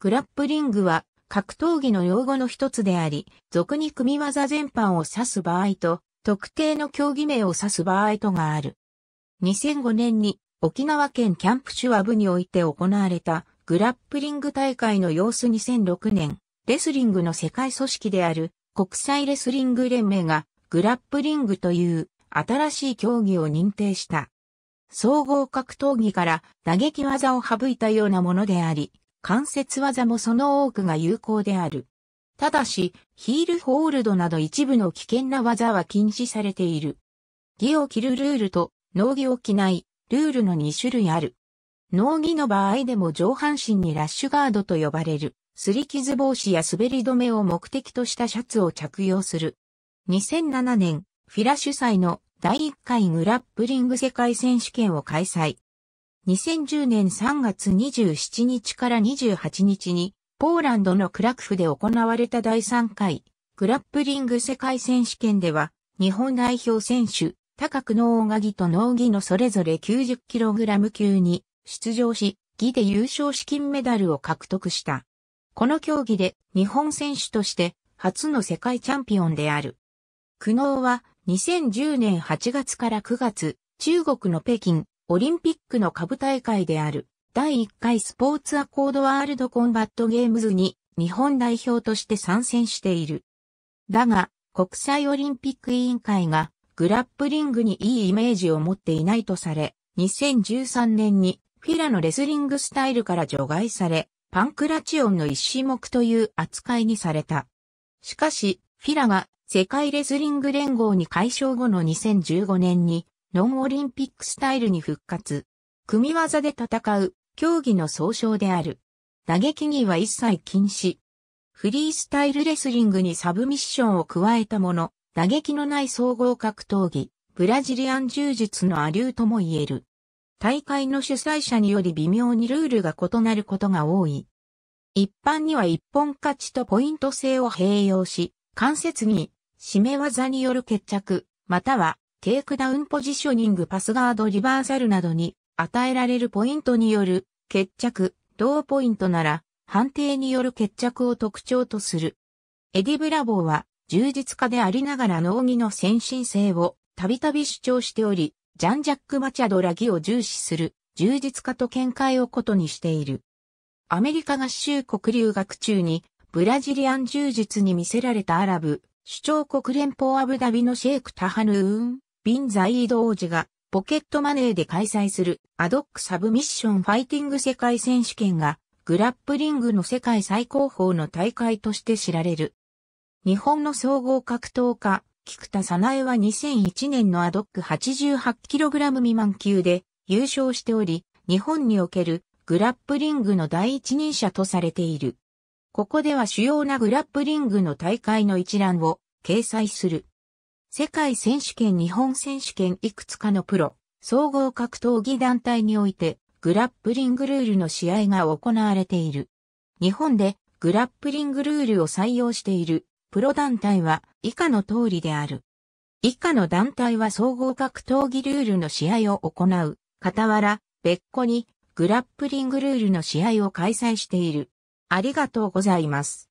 グラップリングは格闘技の用語の一つであり、俗に組技全般を指す場合と、特定の競技名を指す場合とがある。2005年に沖縄県キャンプシュア部において行われたグラップリング大会の様子2006年、レスリングの世界組織である国際レスリング連盟がグラップリングという新しい競技を認定した。総合格闘技から打撃技を省いたようなものであり、関節技もその多くが有効である。ただし、ヒールホールドなど一部の危険な技は禁止されている。儀を着るルールと、脳儀を着ないルールの2種類ある。脳儀の場合でも上半身にラッシュガードと呼ばれる、擦り傷防止や滑り止めを目的としたシャツを着用する。2007年、フィラ主催の第1回グラップリング世界選手権を開催。2010年3月27日から28日に、ポーランドのクラクフで行われた第3回、グラップリング世界選手権では、日本代表選手、高久能大木と能木のそれぞれ 90kg 級に出場し、義で優勝資金メダルを獲得した。この競技で日本選手として初の世界チャンピオンである。苦悩は2010年8月から9月、中国の北京、オリンピックの下部大会である第1回スポーツアコードワールドコンバットゲームズに日本代表として参戦している。だが、国際オリンピック委員会がグラップリングにいいイメージを持っていないとされ、2013年にフィラのレスリングスタイルから除外され、パンクラチオンの一種目という扱いにされた。しかし、フィラが世界レスリング連合に解消後の2015年にノンオリンピックスタイルに復活。組技で戦う、競技の総称である。打撃には一切禁止。フリースタイルレスリングにサブミッションを加えたもの、打撃のない総合格闘技、ブラジリアン柔術のアリューとも言える。大会の主催者により微妙にルールが異なることが多い。一般には一本勝ちとポイント制を併用し、関節に、締め技による決着、またはテイクダウンポジショニングパスガードリバーサルなどに与えられるポイントによる決着、同ポイントなら判定による決着を特徴とする。エディ・ブラボーは充実家でありながら脳技の先進性をたびたび主張しており、ジャン・ジャック・マチャドラギを重視する充実家と見解をことにしている。アメリカ合衆国留学中にブラジリアン充実に見せられたアラブ、首長国連邦アブダビのシェイク・タハヌーン、ビン・ザイード王子がポケットマネーで開催するアドックサブミッションファイティング世界選手権がグラップリングの世界最高峰の大会として知られる。日本の総合格闘家、菊田早苗は2001年のアドック 88kg 未満級で優勝しており、日本におけるグラップリングの第一人者とされている。ここでは主要なグラップリングの大会の一覧を掲載する。世界選手権日本選手権いくつかのプロ、総合格闘技団体において、グラップリングルールの試合が行われている。日本でグラップリングルールを採用しているプロ団体は以下の通りである。以下の団体は総合格闘技ルールの試合を行う。傍ら、別個にグラップリングルールの試合を開催している。ありがとうございます。